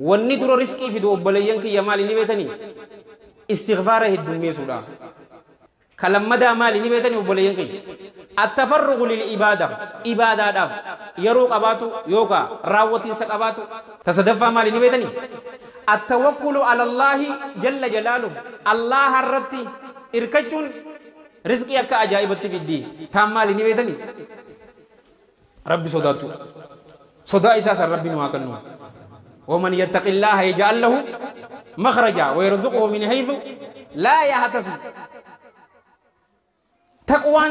wanni dura riskii fidu obboleeyyan kiyya maal inni beetanii istigfaara heddummeessuudha ka lammadaa maal inni beetanii obboleeyyan kiyya attafarruqu lilibaada ibaadaadhaaf yeroo qabaatu yookaan raawwatiinsa qabaatu tasadaffaa maal inni beetanii attawakkulu alallaahi jalla jalaalu allah harratti irkachuun riskii akka ajaa'ibatti fiddi taan maal inni beetanii rabbi sodaatu sodaa isaas rabbi nu haa kennu ومن يتق الله يجعل له مخرجا ويرزقه من حيث لا يحتسب تقوى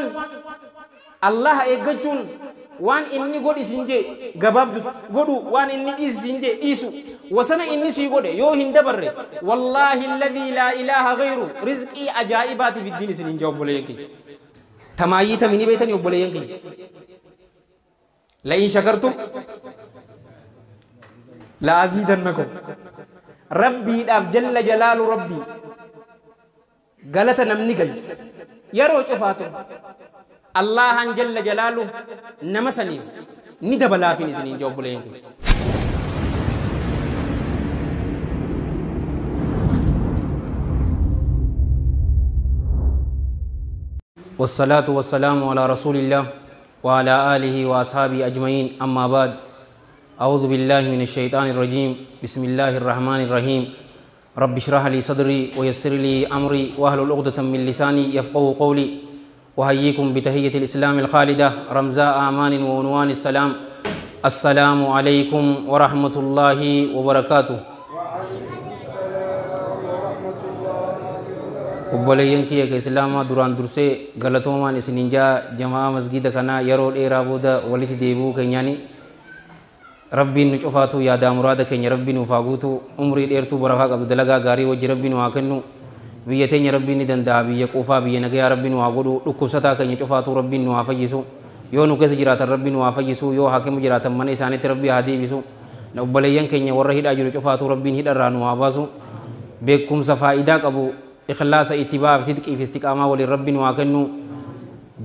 الله يجعل وان إني قد سنجي غباب جد قدو وان إني قد سنجي إيسو وسنة إني سي قد يو هندبر والله الذي لا إله غيره رزقي أجائبات في الدين سننجا وبولينكي تمايي تميني بيتني وبولينكي لئن شكرتم لا أزيدنكم ربي داف جل جلال ربي غلطة نمني قلت يرو شفاته الله جل جلاله نمسني ندبلا في نسنين جواب لينك والصلاة والسلام على رسول الله وعلى آله وأصحابه أجمعين أما بعد أعوذ بالله من الشيطان الرجيم بسم الله الرحمن الرحيم رب اشرح لي صدري ويسر لي أمري واهل عقدة من لساني يفقه قولي وهيكم بتهية الإسلام الخالدة رمزاء أمان وعنوان السلام السلام عليكم ورحمة الله وبركاته obboleeyyan kiyya ka islaamaa duraan dursee galatoomaan isinin jaa jamaa masgida kanaa yeroo dheeraa booda walitti deebi'uu ربي نشوفاتو يا دا مرادك يا ربي نفاقوتو عمري ديرتو بركة قبل دلقا غاري وجي ربي نواكنو بيتين يا ربي ندندا بي قوفا بي يا ربي نواغدو لكو ستا كن نشوفاتو ربي نوافجسو يو نكس جرات ربي نوافجسو يو حاكم جرات من إسانة تربي هادي بيسو نوبليان كن يورا هيدا جرو نشوفاتو ربي هيدا رانو هاباسو بكم سفايدا قبو إخلاص اتباع صدق في استقامة ولرب نواكنو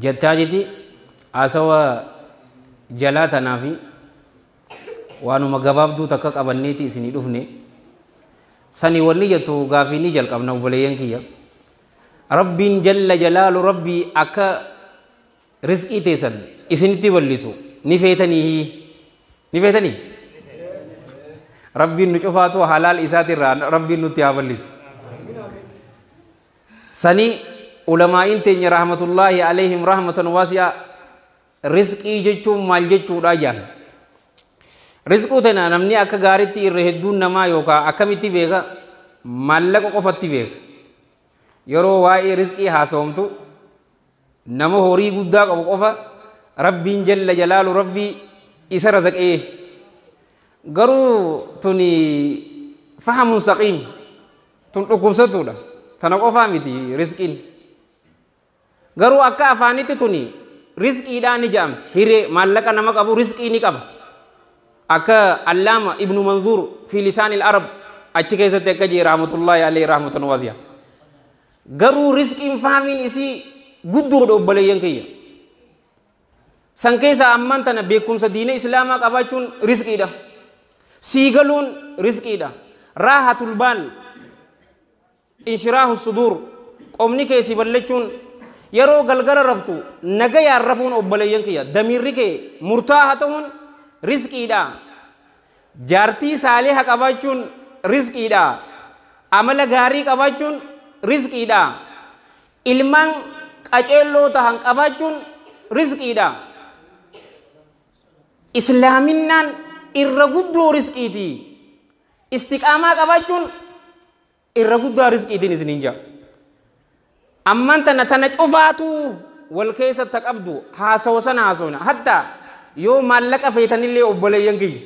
جتاجتي أسوا جلاتنا في waanuma gabaabduu takka qabanneeti isinii dhufne sani wanni jettu gaafii ni jalqabna obboleeyyan kiyya rabbiin jalla jalaalu rabbii akka rizqii teessan isinitti ballisu ni feetanii ni feetanii rabbiin nu cufaatu halaal isaatirraa rabbiin nutti haa ballisu sani ulamaa'iin teenya rahmatullaahi alayhim rahmatan waasi'a rizqii jechuun maal jechuudha jaan Rizquu tana namni akka gaariitti irra hedduun namaa yookaan akkamitti beeka maallaqa qofatti beeka. Yeroo waa'ee rizqii haasawamtu nama horii guddaa qabu qofa rabbiin jalla jalaalu rabbii isa razaqee garuu tuni fahamuun saqiim tun dhukkubsatuudha tana qofaa miti rizqiin garuu akka afaanitti tuni rizqiidhaan ni ja'amti hiree maallaqa nama qabu rizqii ni qaba. ak allaama ibnu manzuur fi lisaanil arab achi keessatti akka jee rahmatullahi alayhi rahmatan wasiya garuu riski hin fahamiin isii guddoodha obboleeyyan kiyya san keessa ammaan tana beekumsa diina islaamaa qabaachuun riskiidha sii galuun riskiidha raahatul baal inshiraahu suduur qomni kee si ballachuun yeroo galgala raftu naga yaarrafuun obboleeyyan kiyya damiirri kee murtaa haa ta'uun rizqiidha jaartii saaliha qabachuun rizqiidha amala gaarii qabachuun rizqiidha ilmaan qaceelloo tahan qabachuun rizqiidha islaaminaan irra guddoo rizqiiti istiqaamaa qabachuun irra guddaa rizqiitiin isiniin jaa ammaan tana tana cufaatu wal keessatti qabdu haasawsan haasawna hattaa yoo maallaqa feetanillee obboleeyyan kiyya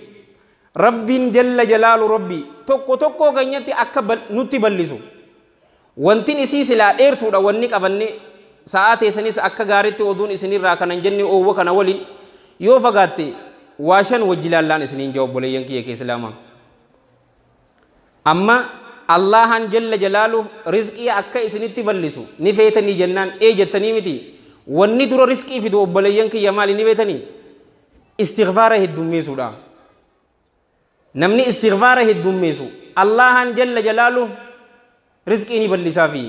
rabbiin jalla jalaalu rabbii tokko tokkoo keenyatti akka nutti bal'isu wantin isii silaa dheertuudha wanni qabanne sa'aa teessanis akka gaaritti oduun isinirraa kanan jenne oowwa kana waliin yoo fagaatte waa shan wajji laallaan isiniin jaa obboleeyyan kiyya keessa laama amma allahan jalla jalaalu rizqii akka isinitti bal'isu ni feetanii jennaan ee jettanii miti wanni dura rizqii fidu obboleeyyan kiyya maali ni beetanii استغفار هدوميسودا نمني استغفار هدوميسو الله جل جلاله رزق إني باللسافي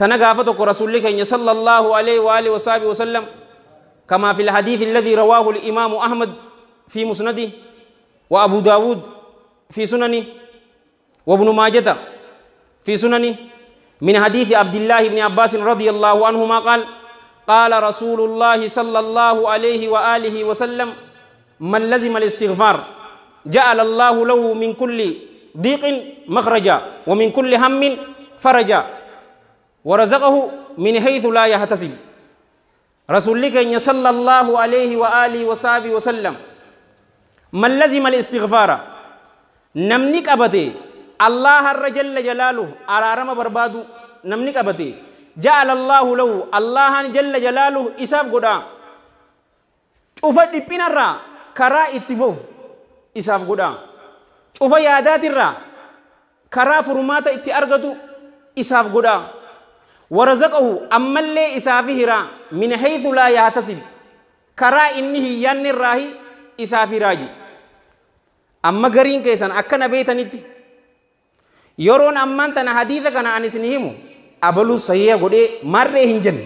تنقافتك رسول الله صلى الله عليه وآله وصحبه وسلم كما في الحديث الذي رواه الإمام أحمد في مسنده وأبو داود في سننه وابن ماجة في سننه من حديث عبد الله بن عباس رضي الله عنهما قال قال رسول الله صلى الله عليه وآله وسلم من لزم الاستغفار جعل الله له من كل ضيق مخرجا ومن كل هم فرجا ورزقه من حيث لا يحتسب رسول الله صلى الله عليه وآله وصحبه وسلم من لزم الاستغفار نمنك أبتي الله جل جلاله على رمى بربادو نمنك أبتي جعل الله له الله جل جلاله إساف قدا شوفا دبنا را كرا اتبو إساف قدا شوفا يادات را كرا فرمات اتي إساف قدا ورزقه أما اللي إسافه را من حيث لا يحتسب كرا إنه ين راهي إساف راجي أما غرين كيسان أكنا بيتا نتي يرون أمان تنا حديثة كان عن اسنهمو أبلو صحيح غدي مرة هنجن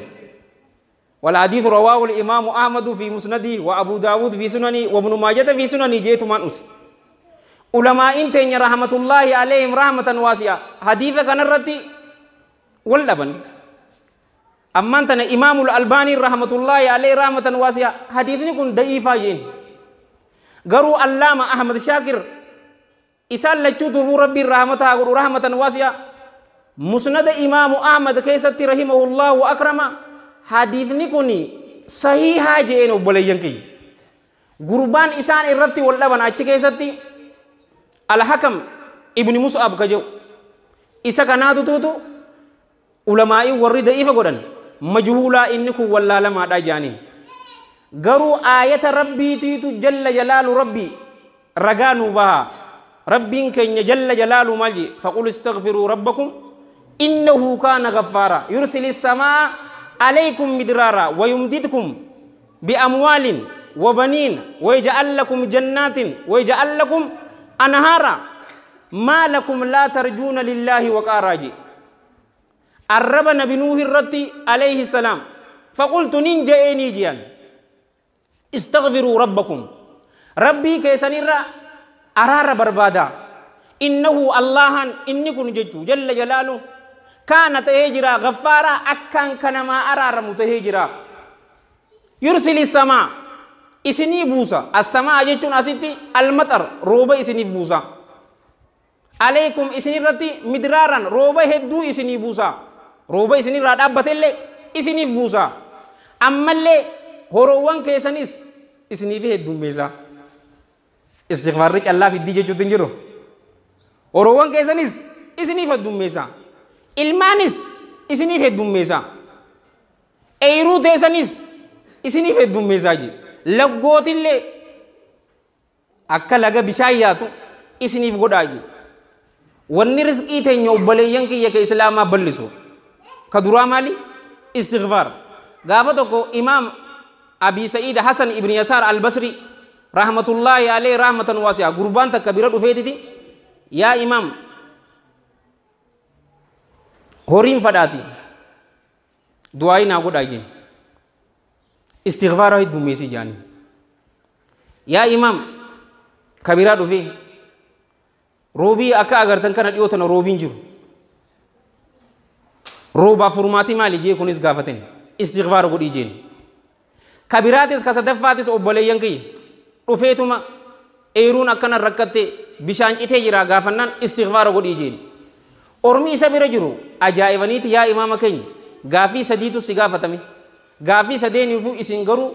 والحديث رواه الإمام أحمد في مسندي وأبو داود في سنني وابن ماجة في سنني جيت من أسي علماء تين رحمة الله عليهم رحمة واسعة حديث كان الرتي واللبن أما أنت إمام الألباني رحمة الله عليه رحمة واسعة حديثني كن ضعيفا جين غرو علامة أحمد شاكر إسال لچو ربي رحمة واسعة مسند إمام أحمد كيست رحمه الله وأكرم حديثني كوني صحيحا جئين وبليين كي غربان إسان إرتي واللبن أتش كيست الحكم ابن مصعب كجو إسا كناتو توتو علماء ورد إيفا قدن مجهولا إنكو ولا لما دا جانين غرو آية ربي تيتو جل جلال ربي رغانو بها ربي كن جل جلال مالجي فقل استغفروا ربكم إنه كان غفارا يرسل السماء عليكم مدرارا ويمددكم بأموال وبنين ويجعل لكم جنات ويجعل لكم أنهارا ما لكم لا ترجون لله وقاراجي الرب نوح الرتي عليه السلام فقلت نينجا نيجيا استغفروا ربكم ربي كيسن أرار بربادا إنه الله إني كن جل جلاله كان تهجرا غفارا أكان كان ما أرار متهجرا يرسل السماء إسني بوسا السماء جتون أسيتي المطر روبا إسني بوسا عليكم إسني رتي مدرارا روبا هدو إسني بوسا روبا إسني راد أبتل لي إسني بوسا أما اللي هروان كيسانيس إسني في هدو ميزا استغفار ريك الله في الدجاجة تنجرو هروان كيسانيس إسني في هدو ميزا المانس اسني في دوميزا ايرو ديزانيس اسني في دوميزا جي لغوت اللي اكا لغا بشاياتو اسني في غدا جي ون رزقي تي نوبلي ينكي يكا اسلاما بلسو كدرا مالي استغفار غافتوكو امام ابي سعيد حسن ابن يسار البصري رحمة الله عليه رحمة واسعة قربان تكبيرات وفيتتي يا إمام horiin fadhaati du'aayi naa godhaa jeen istigfaara hedduummeesii jaanii yaa imaam kabiraa dhufee roobii akka agartan kana dhiyoo tana roobiin jiru roobaaf furmaatii maal jee kunis gaafatan istigfaara godhii jeen kabiraatis ka obboleeyyan kiyya dhufeetuma eeruun akkana rakkatte bishaan citee jira gaafannaan istigfaara godhii jeen ormi isa bira jiru ajaa'ibaniiti yaa imaama keenya gaafii sadiitu si gaafatame gaafii sadeeniifuu isin garuu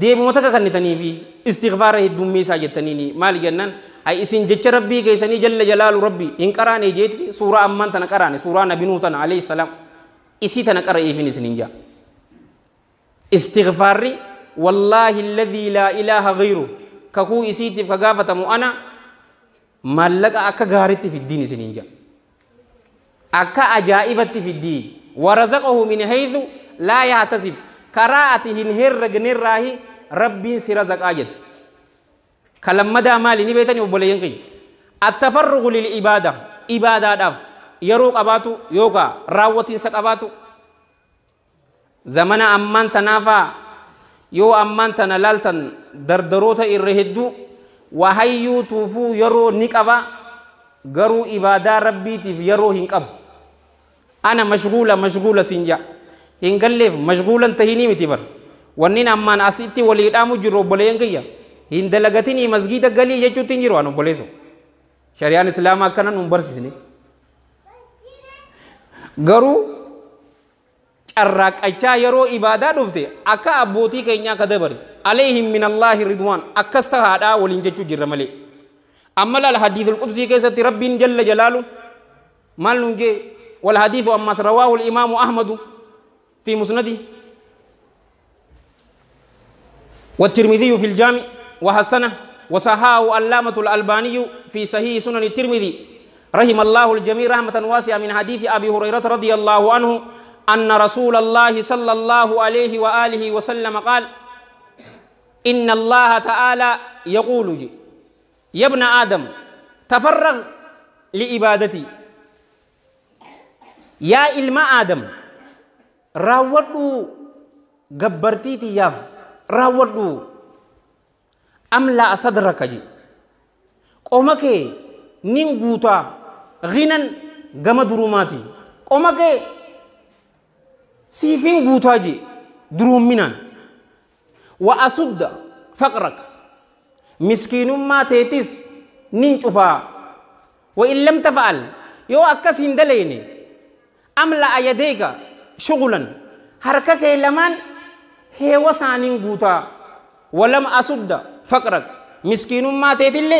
deebuma takka kannitaniifi istigfaara heddummiisaa jettaniini maal jennaan hay isin jecha rabbii keessanii jalla jalaalu rabbi hin qaraane jeetti suuraa ammaan tana qaraane suuraa nabinuu tana alayhi salaam isii tana qara'eefin isin hin jaa istigfaarri wallaahi alladhii laa ilaaha gayru kakuu isiitiif ka gaafatamu ana maallaqa akka gaaritti fiddiin isin hin jaa akka ajaa'ibatti fiddii warazaqahu min haythu laa yahtasib karaa ati hin herragnerraahi rabbiin si razaqaa jetti kalammadaa maali ni beetani obboleeyyan keenya attafarruqu lilibaada ibaadaadhaaf yeroo qabaatu yookaa raawwatiinsa qabaatu zamana ammaan tanaafaa yoo ammaan tana laaltan dardaroota irra hedduu wahayyuu tuufuu yeroo ni qaba garuu ibaadaa rabbiitiif yeroo hin qabu أنا مشغولة مشغولة سنجا إن قال لي مشغولا تهيني متبر ونين أمان أسيتي وليدام جرو بلين كيا إن دلغتني مسجد قالي يجو تنجرو أنو بليسو شريان إسلام أكنا نمبر سيسني غرو carraaqachaa yeroo ibaadaa dhufte akka abbootii keenyaa ka dabare aleehim min allaahi ridwaan akkas tahaadhaa waliin jechuu jirra malee amma laal hadiithul qudsii keessatti rabbiin jalla jalaalu maal nuun jee والحديث أما رواه الإمام أحمد في مسنده والترمذي في الجامع وحسنه وصحاه اللامة الألباني في صحيح سنن الترمذي رحم الله الجميع رحمة واسعة من حديث أبي هريرة رضي الله عنه أن رسول الله صلى الله عليه وآله وسلم قال إن الله تعالى يقول يا ابن آدم تفرغ لعبادتي yaa ilma aadam raawwadhu gabbartii tiyyaaf raawwadhu amlaa sadraka jedhu qoma kee nin guutaa ghinan gama durumaati qoma kee siifin guutaa jedhe duruumminaan wa asudda faqraka miskiinummaa teetis nin cufaa wa in lam tafa'al yoo akkas hin daleene أملأ يديك شغلا حركك لمن هو سانين غوتا ولم أسد فقرك مسكين ما تيتل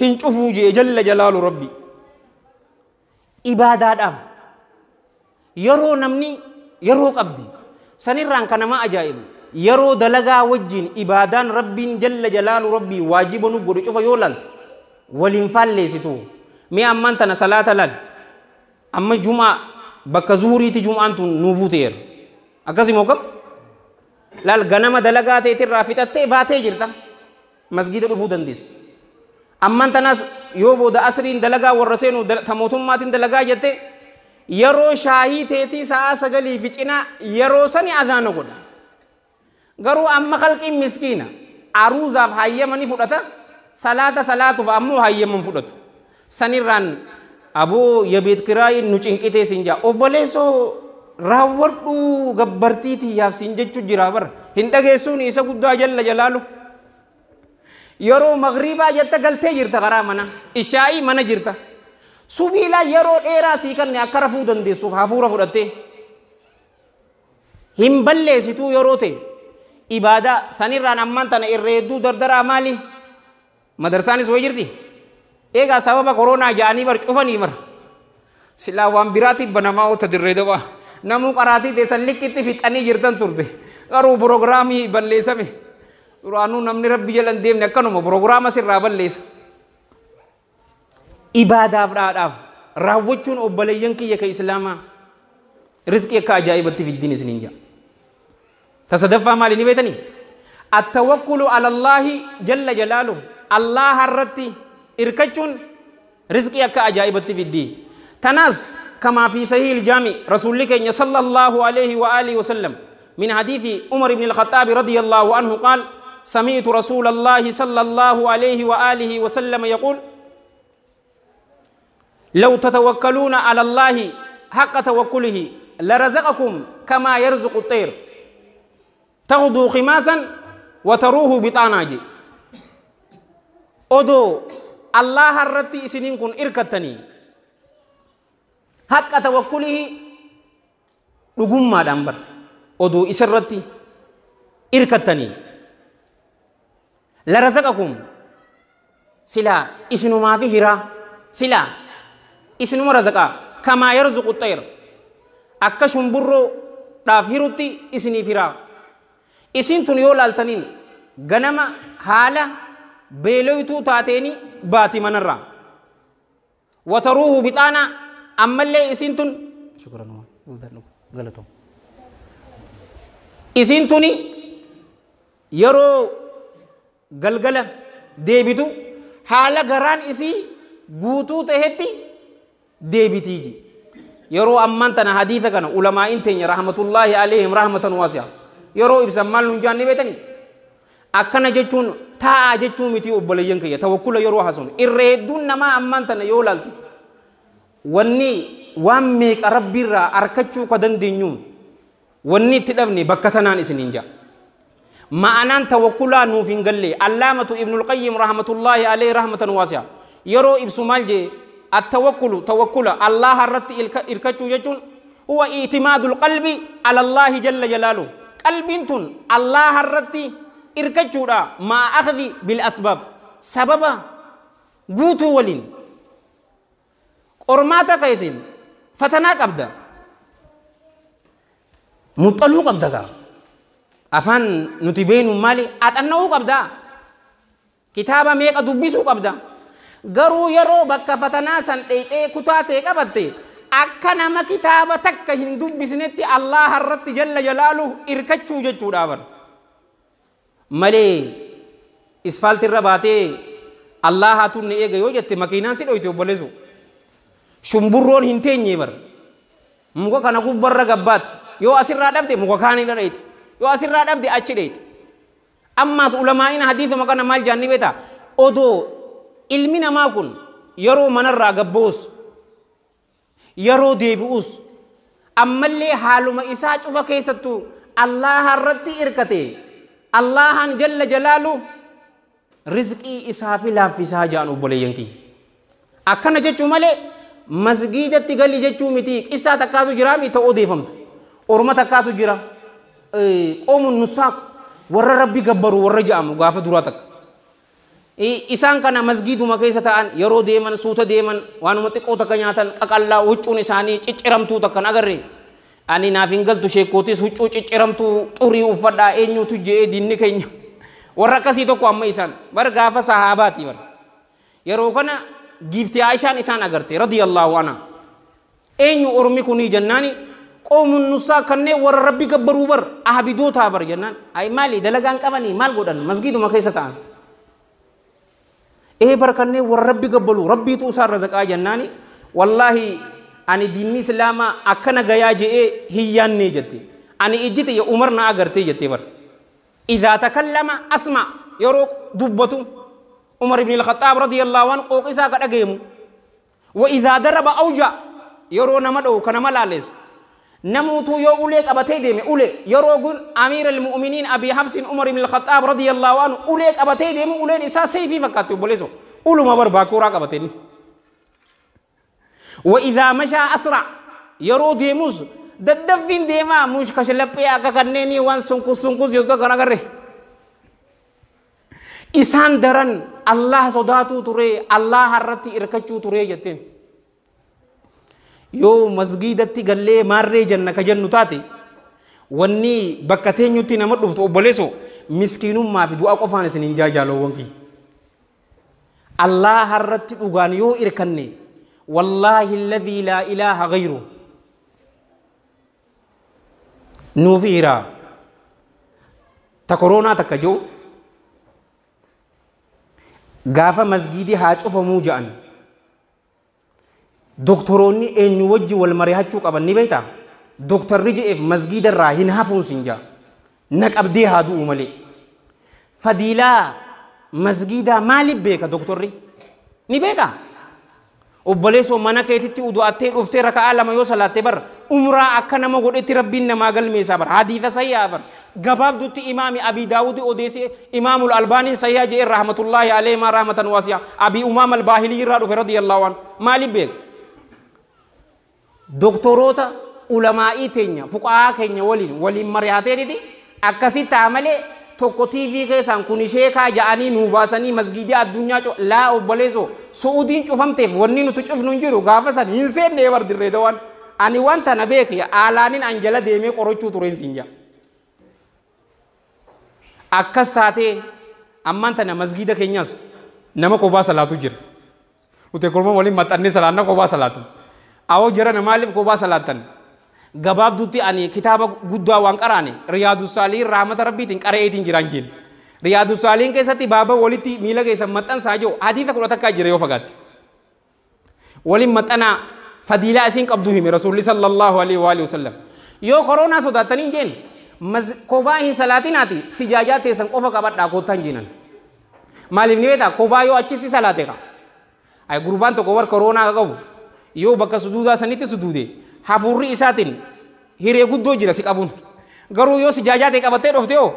هنشوفو جي جل جلال ربي إبادات أف يرو نمني يرو قبدي سنران كنما أجائب yeroo dalagaa wajjin ibaadaan rabbiin jalla jalaalu rabbii waajiba nu godhe cufa yoo laalte waliin faalleessitu mee ammaan tana salaata laal amma jumaa bakka zuhuriiti jum'aan tun nuu buuteera akkasii moo qabu laal ganama dalagaa teetirraa fixattee baatee jirta masgida dhufuu dandeessi amman tanaas yoo booda asriin dalagaa warra seenu ta mootummaatiin dalagaa jette yeroo shaahii teetii sa'aa sagalii fi cinaa yeroo sani adhaana godha garuu amma kalqiin miskiina aruuzaaf hayyamani fudhata salaata salaatuuf ammoo hayyaman fudhatu sanirraan aboo yabeet kiraayin nu cinqitee siin jaa obboleessoo raawwadhu gabbartii tiyyaaf siin jechuu jira bara hin dhageessuun isa guddaa jalla jalaalu yeroo magriibaa jetta galtee jirta karaa mana ishaa'ii mana jirta subiilaa yeroo dheeraa sii kanne akka rafuu dandeessuuf hafuura fudhattee hin balleessituu yeroo ta'e ibaadaa sanirraan ammaan tana irra hedduu dardaraa maali madarsaanis way jirti ega sababa corona ja'anii bar cufanii bar silaa waan biraatiif banamaa oota dirree dabaa namuu qaraatii teessan liqqitti fixanii jirtan turte garuu proogiraamii balleessame duraanuu namni rabbi jalan deemne akkanuma proogiraama sirraa balleessa. Ibaadaaf dhaadhaaf raawwachuun obboleeyyan kiyya ka islaamaa rizqii akka ajaa'ibatti fiddiin isiniin ja'a. Tasadaffaa maali ni beetanii? Attawakkuluu alallahi jalla jalaalu Allah harratti. إركتشون rizqii akka أجائب fiddi تناز كما في صحيح الجامع رسولك صلى الله عليه وآله وسلم من حديث عمر بن الخطاب رضي الله عنه قال سمعت رسول الله صلى الله عليه وآله وسلم يقول لو تتوكلون على الله حق توكله لرزقكم كما يرزق الطير تغدو خماسا وتروه بطاناجي أدو الله الرتي سنين كن إركتني حق توكله رغم دامبر ودو إسرتي إركتني لرزقكم سلا إسنو ما في هرا سلا إسنو مرزقا كما يرزق الطير أكشم برو دافيروتي إسني فيرا إسن تنيول التنين غنم حالا بيلويتو تاتيني baati manarraa wataruuhu bixaana ammallee isiin tun isiin tuni yeroo galgala deebitu haala garaan isii guutuu tahetti deebitiiji yeroo amman tana hadiisa kana ulamaa'iin teenya rahmatullaahi alayhim rahmatan waasi'a yeroo ibsan maal nun jaanni beetanii akkana jechuun taa'aa jechuu miti obboleeyyan kiyya tawakkula yeroo hasuun irree hedduun namaa ammaan tana yoo laaltu wanni waan meeqa rabbiirraa arkachuu ka dandeenyuun wanni itti dhabne bakka tanaan isiniin ja'a. ma'anaan tawakkulaa nuuf hin galle allaamatu ibnul qayyim rahmatullaahi alayhi rahmatan waasi'a yeroo ibsu maal jee attawakkulu tawakkula allaha irratti irkachuu jechuun huwa itimaadul qalbi ala allaahi jalla jalaalu qalbiin tun allaha irratti irkachuudha maa akhdhi bilasbaab sababa guutuu waliin qormaata ka isin fatanaa qabda muxxaluu qabda gaa afaan nuti beenu maali axanna'uu qabda kitaaba meeqa dubbisuu qabda garuu yeroo bakka fatanaa san dheexee kutaa ta'e qabatte akka nama kitaaba takka hin dubbisnetti allaha irratti jalla jalaaluhu irkachuu jechuudha bara. malee isfaalti irra baatee allahaa haa tunne eega yoo jette makinaan si dhoyte shumburroon hin bar muka kana gubbarra gabbaati yoo asirraa dhabde muka kaanirra dheeti yoo asirraa dhabde achi dheeti ammaas ulamaa'ina hadiisuma kana maal jaanni beeta odoo ilmi namaa kun yeroo manarraa gabboos yeroo deebi'us ammallee haaluma isaa cufa keessattuu allaa harratti irkate Allahan jalla jalaalu rizqii isaa fi laaffisaa jaan obboleeyyan kiyya. Akkana jechuu malee masgiidatti galii jechuu miti qissaa takkaatu jira miti odeeffamtu orma takkaatu jira qoomuun nusaa warra rabbi gabbaru warra ja'amu gaafa duraa takka. Isaan kana masgiiduma keessa ta'an yeroo deeman suuta deeman waanuma xiqqoo takka nyaatan qaqallaa huccuun isaanii cicciramtuu takkan agarre. ani naaf hin galtu sheekootis huccuu cicciramtuu xurii uffadhaa eenyutu je'ee diinni keenya warra akkasii tokko amma isaan bar gaafa sahaabaati bar yeroo kana giifti Aishaan isaan agarte radiyallaahu anha eenyu ormi kunii jennaani qoomun nusaa kanneen warra rabbi gabbaruu bar ahabidootaa bar jennaan ay maali dalagaan qabanii maal godhan masgiiduma keessa ta'an ee bar kanneen warra rabbi gabbaluu rabbiitu isaan razaqaa jennaani wallaahi ani diinni islaamaa akkana gayaa je'ee hin yaannee jetti ani ijjite yoo umar na agartee jettee bar idaa takallama asma yeroo dubbatu umar ibn al-khattaab radiyallahu anhu qooqi isaa kadhageemu wa idaa daraba awja yeroo nama dhowwu ka nama laaleessu نموتو يو أولي أبتي ديمي أولي يروغن أمير المؤمنين أبي حفص عمر بن الخطاب رضي الله عنه أولي أبتي ديمي أولي نساء سيفي فكاتو بوليسو أولو ما برباكو راك أبتي وإذا مشى أسرع يرو ديموز ددفين ديما مش كشلبي أكا كنيني وان سنكو سنكو يوكا كنغري إسان درن الله صداتو تري الله هرتي إركتشو تري جتين yoo masgiidatti gallee maarree janna ka jennu taate wanni bakka teenyutti nama dhuftu obboleesso miskiinummaa fi du'a qofaan isin hin jaajaalawwan kiyya. Allaa harratti dhugaan yoo irkanne والله الذي لا إله غيره نوفيرا تكورونا تكجو غافا مسجدي هاج أفمو جأن دكتوروني اين يوجي والمريحة شوك أبن نبيتا دكتور رجي إف مسجد الراهين هافون سنجا نك أبدي هادو أمالي فديلا مسجد مالي بيكا دكتوري نبيكا obboleessoo mana keetitti udu'attee dhuftee rakaa lama yoo salaattee bara umraa akka nama godhetti rabbiin namaa galmeessaa bara hadiisa sayyaa bara gabaabdutti imaami abii daawudi odeessee imaamul albaaniin sayyaa jee rahmatullaahi aleemaa rahmatan waasiya abii umaam albaahilii irraa dhufe radiyallaahu an maaliif beeka doktoroota ulamaa'ii teenya fuqahaa keenya waliin waliin mari'ateetiti akkasii taa malee tokko TV keessaan kun ishee kaa ja'anii nuu baasanii masgiidii addunyaa cu laa obboleessoo su'uudiin cufamteef wanni nuti cufnu hin jiru gaafa san hin seenne bar dirree dawaan ani waan tana beekya aalaanin an jala deemee qorachuu tureen siin jaa akkas taatee ammaan tana masgiida keenyas nama kophaa salaatu jira nuti kurma waliin maxxannee salaannaa kophaa salaatan awoo jira namaaliif kophaa salaatan. gabaabduutti ani kitaaba guddaa waan qaraane riyaadu saalii raamata rabbiitiin qara'eetiin jiraan jeen riyaadu saaliin keessatti baaba walitti miila keessan maxxansaa jiru hadiisa kudha takkaa jira yoo fagaatti waliin maxxanaa fadiilaa isiin qabduu hime rasuulli sallallahu alaihi wa sallam yoo koronaa sodaatanii jeen kobaa hin salaatinaati sijaajaa teessan qofa qabadhaa koottan jeenan maaliif ni beektaa kobaa yoo achitti salaate ka gurbaan tokko war koronaa qabu yoo bakka suduudaa sanitti suduudee hafurri isatin, hiree guddo jira si Garu yo yo si jaajaatee qabattee dhofte teo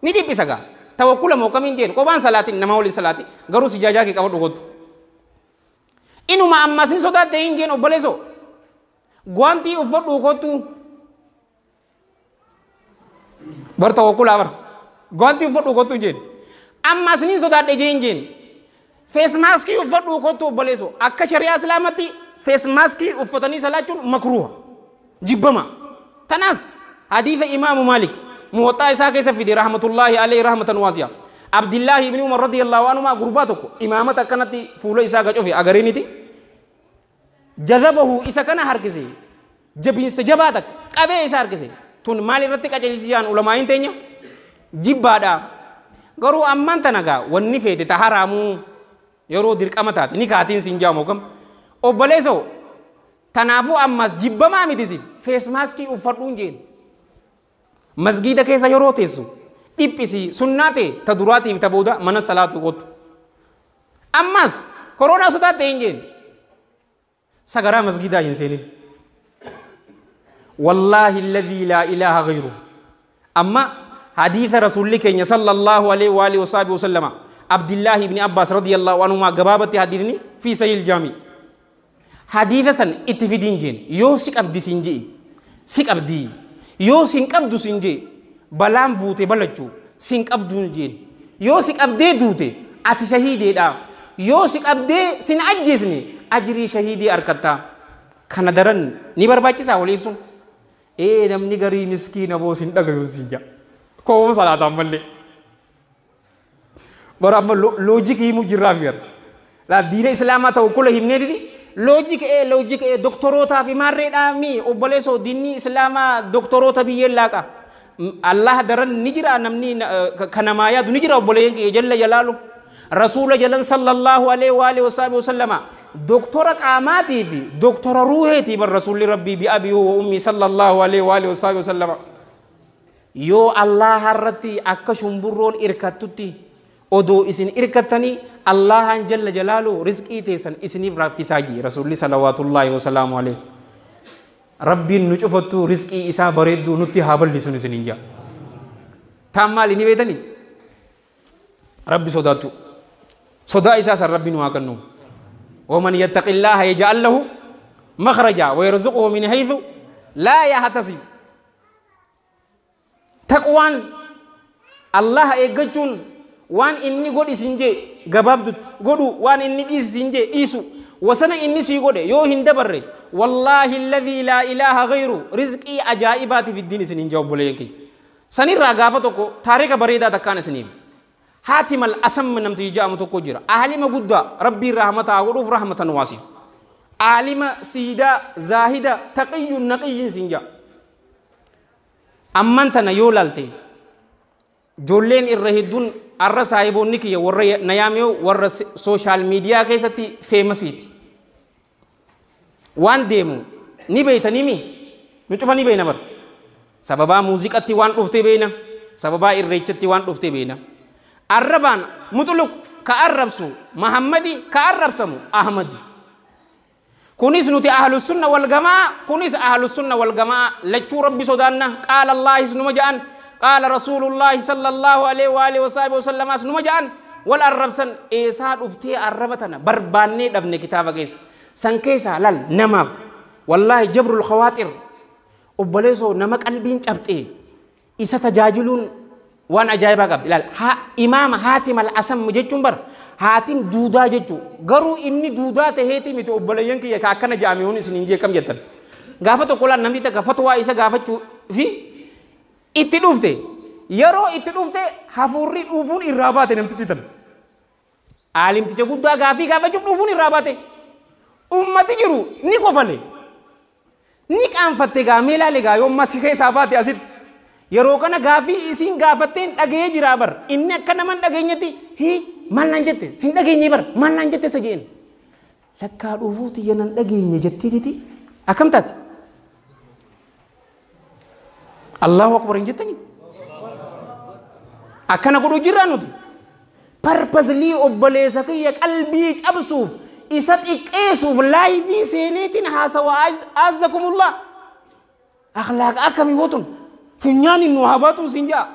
ni di pisaga tawakkula kamin jen ko ban salatin nama maulin salati. Garu si jaajaa kee qabadhu Inu inuma ammas ni sodaadde hin jeen obboleessoo guwantii uffadhu kottu bar tawakkula bar guwantii uffadhu kottu jeen ammas de sodaadde jeen Face feesmaaskii uffadhu kottu obalezo akka shari'aa islaamatti فيس ماسكي وفتني صلاة مكروه جبما تناس حديث إمام مالك موطا إساء كيسا في دي رحمة الله عليه رحمة واسعة عبد الله بن عمر رضي الله عنه ما غرباتك إمامة كانت فولو إساء كشوفي أغريني تي جذبه إساء كان هركزي جبين سجباتك قبي إساء هركزي تون مالي رتك أجلسيان علماء تينيا جبادا غرو أمان تنغا ونفيت تحرامو يرو درك أمتات نكاتين سنجامو كم tanavu kanaafuu ammas jibbamaa miti si feesmaaskii uffadhuun jeen masgiida keessa yeroo teessu dhiphisi sunnaa ta duraatiif ta booda mana salaatu qottu ammas corona sodaa ta'e hin jeen sagaraa masgiidaa hin seenin wallaahi alladhii laa ilaaha ghayru amma حديث رسول الله صلى الله عليه وآله وصحبه وسلم عبد الله بن عباس رضي الله عنهما gabaabatti حديثني في سيل jaamii hadiisa san itti fidiin jeen yoo si qabdi siin jee si qabdi yoo siin qabdu siin jee balaan buute balachuu siin qabduun jeen yoo si qabdee duute ati shahiideedha yoo si qabdee sin ajjeesne ajrii shahiidee argatta kana daran ni barbaachisaa wal ibsun ee namni garii miskiina boo sin dhagayu siin jaa koowwan salaataan mallee bara amma loojikii mu jirraa fiyar laa diina islaamaa ta'u kula himneetiti loojik ee loojik ee doktorootaaf imaarreedhaami obboleessoo diinni islaamaa doktoroota biyyeen laaqa. Allah daran ni jira namni kanamaa yaadu ni jira obboleen kiyya jalla jalaalu. Rasuula jalan sallallahu alaihi wa alihi wa sallama doktora qaamaatii fi doktora ruuheetii bar rasuulli rabbii bi abii wa ummii sallallahu alaihi wa alihi wa sallama. Yoo Allah irratti akka shumburroon irkattutti odoo isin irkattanii allahan jalla jalaalu rizqii teessan isiniif raaffisaa jii rasuulli salawaatullaahi wasalaamu alayhi rabbiin nu cufattu rizqii isaa bareedduu nutti haa ballisun isinin jaa taan maali ni beeytanii rabbi sodaattu sodaa isaa san rabbiin waa kennu ومن يتق الله يجعل له مخرجا ويرزقه من حيث لا يحتسب تقوان الله يجعل waan inni godhi siin jee gabaabdutti godhu waan inni dhiisi siin jee dhiisu wasana inni sii godhe yoo hin dabarre wallaahi alladhii laa ilaaha ghayru rizqii ajaa'ibaatiif iddiin isin hin jawaabboleen kiyya sanirraa gaafa tokko taarika bareedaa takkaan isiniif haatimal asamma namtichi ja'amu tokko jira aalima guddaa rabbiin rahmataa godhuuf rahmatan waasi aalima siidaa zaahida taqiyyuun naqiyyinsin ja'a amman tana yoo laalte ijoolleen irra hedduun arra saahiboonni kiyya warra nayaamiyoo warra sooshaal miidiyaa keessatti feemasiiti. Waan deemu ni beeytanii mi? Nu cufa ni beeyna bar. Sababaa muuziqatti waan dhuftee beeyna. Sababaa irreechatti waan dhuftee beeyna. Arrabaan muxuluq ka arrabsu Mahammadi ka arrabsamu Ahmadi. كونيس نوتي أهل السنة والجماعة كونيس أهل السنة والجماعة لتشو ربي سودانا قال الله إسنو مجان قال رسول الله صلى الله عليه وآله وصحبه وسلم نما جان والأرب سن إيسا دفتي أربتنا برباني دبني كتابة كيس سن كيسا لال نماف والله جبر الخواطر وبليسو نمك قلبين تبتي إيسا تجاجلون وان أجايبا قبل لال ها إمام حاتم الأسم مجيتشون بر حاتم دودا جيتشو غرو إني دودا تهيتي ميتو وبليين كي يكاكنا جامعون إسنين جيكم جتن غافة تقول نمتي تغفتوا إيسا غافتشو في itti dhufte yeroo itti dhufte hafuurri dhufuun irraa baate namtitti tan aalimticha guddaa gaafii gaafachuuf dhufuun irraa baate ummati jiru ni kofale ni qaanfatte gaa meelaale gaa yoomma si keessaa baate asitti yeroo kana gaafii isiin gaafatteen dhaga'ee jira bar inni akka naman dhageenyetti hii maal naan jette siin dhageenye bar maal naan jette isa jeen lakkaa dhufuuti yaanan dhageenye jettiititi akkam taate allahu akbar hin jettani akkana godhuu jirraa nuti parpazilii obboleessa kiyya qalbii cabsuuf isa xiqqeessuuf laayivii seeniitiin haasawaa aazzakumullah akhlaaq akkamii wotun funyaan hin nu habaatun siin ja'a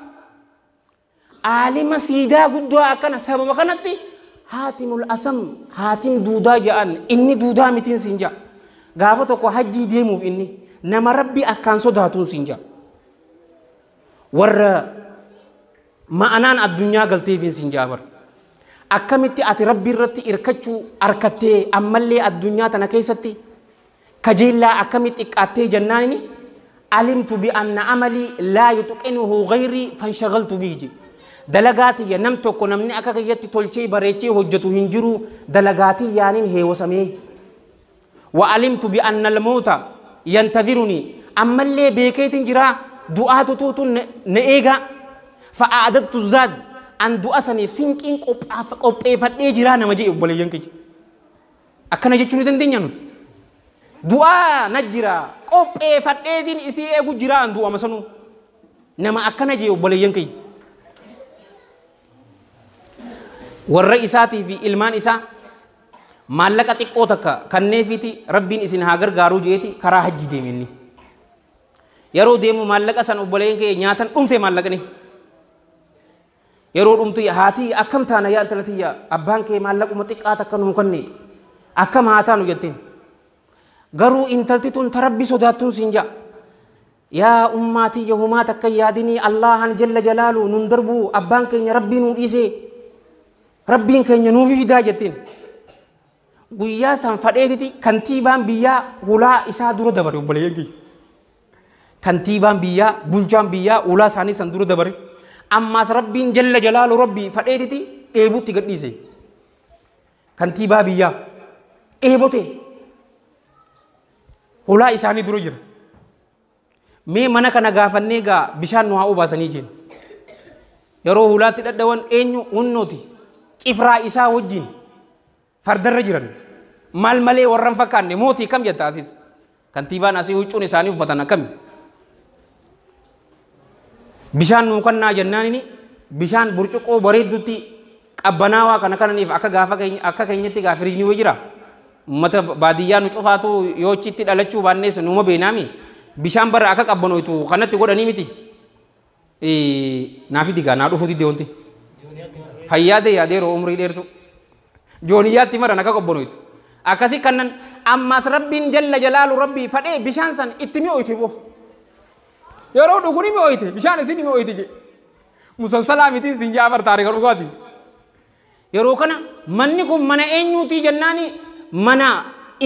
aalima siidaa guddaa akkana sababa kanatti haatimul asam haatim duudaa ja'an inni duudaa mitiin siin ja'a gaafa tokko hajjii deemuuf inni nama rabbi akkaan sodaatuun siin ja'a ور ما أنا الدنيا غلطي في سنجابر أكملت أت ربي رتي إركتشو أركتة أملي الدنيا تناكيستي كجيلا أكملت أت جناني علمت بأن عملي لا يتقنه غيري فانشغلت بيجي دلغاتي يا نمتو كنم نأكا غيتي تولشي بريتي هجتو هنجرو دلغاتي يعني هي وسمي وعلمت بأن الموت ينتظرني أملي بيكيت جرا du'aatu tuutu na eega fa'aadattu zaad an du'a saniif sinqiin qopheeffadhee jira nama jee obboleeyyan keenya akkana jechuu ni dandeenya nuti du'aa na jira qopheeffadheetiin isii eegu jira an du'ama sanuu nama akkana jee obboleeyyan keenya warra isaatii fi ilmaan isaa maallaqa xiqqoo takka kanneefiti rabbiin isin haa gargaaruu jeeti karaa hajji deemenni. yeroo deemu maallaqa san obboleen kee nyaatan dhumte maallaqni yeroo dhumtu haati akkam taana yaa intala tiyya abbaan kee maallaquma xiqqaata akka nuu kanne akkam haa taanu jettiin garuu intalti tun tarabbi sodaattuun siin jaa yaa ummaatii yahumaat akka yaadinii allahan jalla jalaalu nun darbu abbaan keenya rabbii nuu dhiise rabbiin keenya nuufi fidaa jettiin guyyaa san fadheetiti kantiibaan biyyaa hulaa isaa dura dabare obboleeyyan kiyya kantiibaan biyyaa bulchaan biyyaa ulaa isaanii san dura dabare ammaas rabbiin jalla jalaalu rabbii fadheetiti dheebutti gadhiise kantiibaa biyyaa dheebote ulaa isaanii dura jira mee mana kana gaafannee gaa bishaan nu haa obaasanii jenna yeroo hulaatti dhadhawan eenyu hunnooti cifraa isaa wajjin fardarra jiran maal malee warran fakkaanne mootii kam jetta asis kantiibaan asii huccuun isaanii uffatan akkami bishaan nuu kennaa jennaani bishaan burcuqqoo bareedduutti qabbanaawaa kana kananiif akka gaafa akka keenyatti gaafa firiijni wayii jira ummata baadiyyaa nu cufaatu yoo achitti dhalachuu baannes nuuma beenaami bishaan barra akka qabbanootu kanatti godhanii miti naafi digaa naa dhufuuti deewwanti fayyaa deeyaa deeroo umrii dheertu jooniyyaatti maran akka qabbanootu akkasi kannan ammas rabbiin jalla jalaalu rabbii fadhee bishaan san itti mi'ooytu boo. yeroo dhugu nimi ooyite bishaan isin nimi ooyite jedhe musalsalaa mitiin sin jaa afartaare kan dhugaati yeroo kana manni kun mana eenyuutii jennaani mana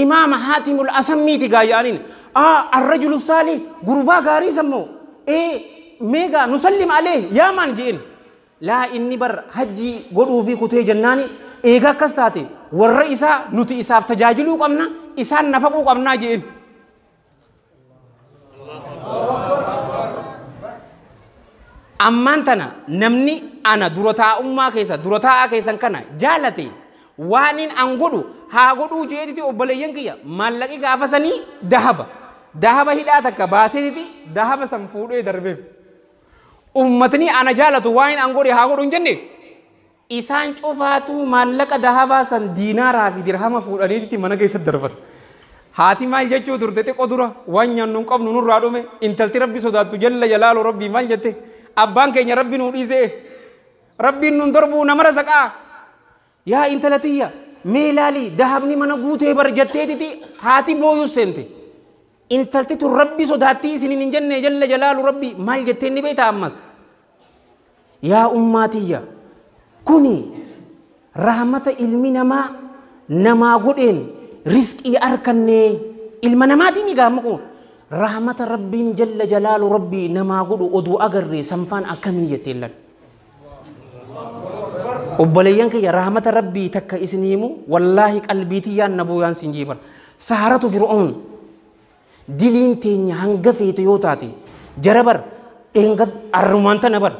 imaama haatimul asammiiti gaayyaaniin aa arrajulu saalii gurbaa gaarii sammoo ee meegaa nusallim alee yaamaan jedheen laa inni bar hajjii godhuufi kutee jennaani eegaa akkas taate warra isaa nuti isaaf tajaajiluu qabna isaan nafaquu qabnaa jedheen ammaan tana namni ana dura taa'ummaa keessa dura taa'aa keessan kana jaalate waan hin an godhu haa godhuu jeetiti obboleeyyan kiyya maallaqi gaafasanii dahaba dahaba hidhaa takka baaseetiti dahaba san fuudhee darbeef ummatni ana jaalatu waan hin an godhe haa godhu hin jenne isaan cufaatu maallaqa dahabaa san diinaaraa fi dirhama fuudhaniititi mana keessatti darban. haati maal jechuu turte xiqqoo dura waan nyaannu hin qabnu nurraa dhume intalti rabbi sodaattu jalla jalaalu rabbii maal jette. abbaan keenya rabbi nuu dhiisee rabbiin nun darbuu nama rasaqaa yaa intala tiyya mee ilaali dahabni mana guutee bar jetteetiti haati booyuu seente intalti tun rabbi sodaattii isiniin hin jenne jalla jalaalu rabbi maal jettee ni beekta ammas yaa ummaatiyya kuni rahmata ilmi namaa namaa godheen riskii harkannee ilma namaatiin egaa mukuun رحمة ربي جل جلال ربي نما قد أدو أقري سنفان أكمي جتلن وبليان كي رحمة ربي تك إسنيمو والله قلبيتي يا نبو يان سنجيبر سهرة فرعون دلين تيني هنگ في تيوتاتي جربر إنقد أرمان تنبر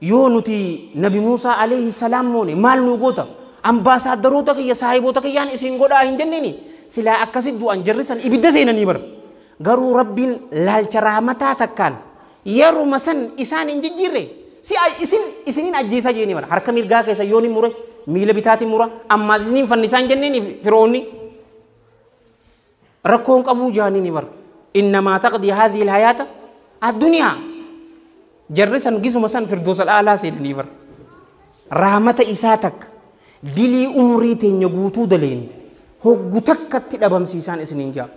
يو نتي نبي موسى عليه السلام موني مال نوغوتا أمباسادروتا كي يا صاحبوتا كي إسنغودا هنجنيني سلا أكسد دوان جرسان إبدا زينا نيبر garuu rabbiin laalcha raamataa takkaan yeruma san isaan hin jijjiirre si isin isiniin ajjeesaa jeeni mala harka mirgaa keessa yoon hin mure miila bitaatiin mura ammaa isiniin fannisaan jenneeni firoonni rakkoon qabuu jaanii ni bara innamaa taqdi haadhiil hayaata addunyaa jarri san gisuma san firdoosa dhaalaa seenanii bara raamata isaa takka dilii umurii teenya guutuu daleen hoggu takkatti dhabamsiisaan isiniin jaa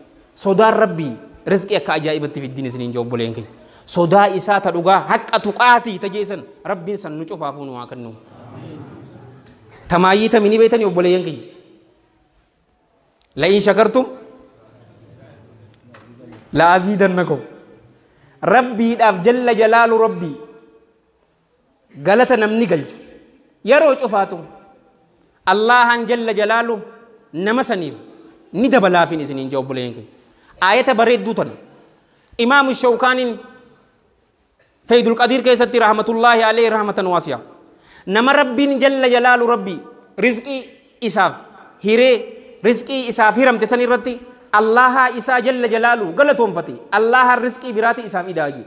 sodaan rabbii rizqii akka ajaa'ibatti fiddiin isiniin jee obboleen keenya sodaa isaa ta dhugaa haqqa tuqaatii ta jeesan rabbiin san nu cufaafuun waa kennu tamaayyii tamini beetanii obboleeyyan keenya la'in shakartum la'aziidannakum rabbiidhaaf jalla jalaalu rabbii galata namni galchu yeroo cufaatu allahan jalla jalaalu nama saniif ni dabalaafin isiniin jee obboleeyyan keenya آيات بريد دوتن إمام الشوكان فيد القدير كيستي رحمة الله عليه رحمة واسعة نما ربي جل جلال ربي رزقي إساف هيري رزقي إساف هيرم تسني رتي الله إسا جل جلاله غلطهم فتي الله رزقي براتي إساف إداجي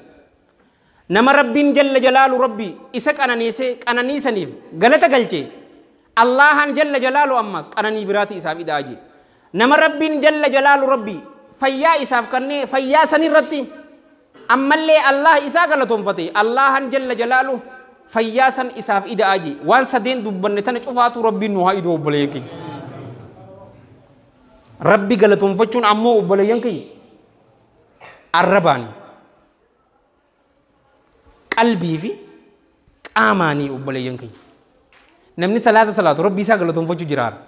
نما ربي جل جلال ربي إسك أنا نيسي أنا نيسنيف غلطة غلطي الله جل جلاله أماس أنا نيبراتي إساف إداجي نما ربي جل جلال ربي fayyaa isaaf kannee fayyaa san irratti ammallee Allah isaa galatoonfate Allahan jalla jalaalu fayyaa san isaaf ida'aaji waan sadeen dubbanne tana cufaatu rabbiin nu haa idu obboleeyyan keenya rabbi galatoonfachuun ammoo obboleeyyan keenya arrabaani qalbii fi qaamaanii obboleeyyan keenya namni salaata salaatu rabbi isaa galatoonfachuu jiraara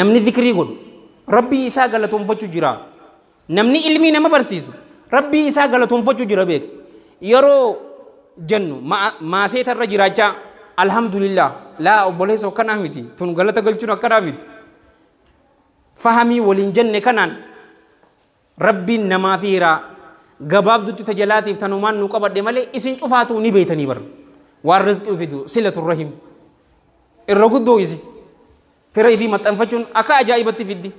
namni zikirii godhu rabbii isaa galatoonfachuu jira namni ilmii nama barsiisu rabbii isaa galatoonfachuu jira beek yeroo jennu maaseeta irra jiraachaa alhamdulillah laa obboleessa akkanaa miti tun galata galchuun akkanaa miti fahamii waliin jenne kanaan rabbiin namaa fi hiraa gabaabdutti tajalaatiif tanumaan nu qabadhe malee isin cufaatu ni beetanii barra waan rizqii fidu silatu rahim irra guddoo isi firii fi maxxanfachuun akka ajaa'ibatti fiddi.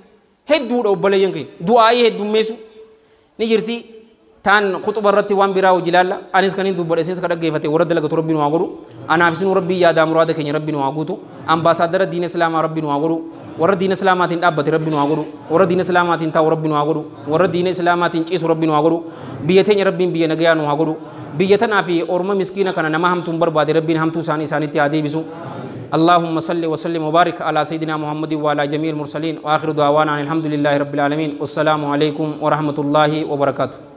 hedduudha obboleeyyan keenya du'aayee heddummeessu ni jirti taan kutuba irratti waan biraa hojii ilaalla anis kan hin dubbadhe isinsa ka dhaggeeffate warra dalagatu rabbiin waa godhu anaaf isinuu rabbii yaadaa muraada keenya rabbiin waa guutu ambaasaaddara diina islaamaa rabbiin waa godhu warra diina islaamaatiin dhaabbate rabbiin waa godhu warra diina islaamaatiin taa'u rabbiin waa godhu warra diina islaamaatiin ciisu rabbiin waa godhu biyya teenya rabbiin biyya nagayaan waa godhu biyya tanaa fi orma miskiina kana nama hamtuun barbaade rabbiin hamtuu isaanii isaanitti haa deebisu اللهم صل وسلم وبارك على سيدنا محمد وعلى جميع المرسلين واخر دعوانا الحمد لله رب العالمين والسلام عليكم ورحمه الله وبركاته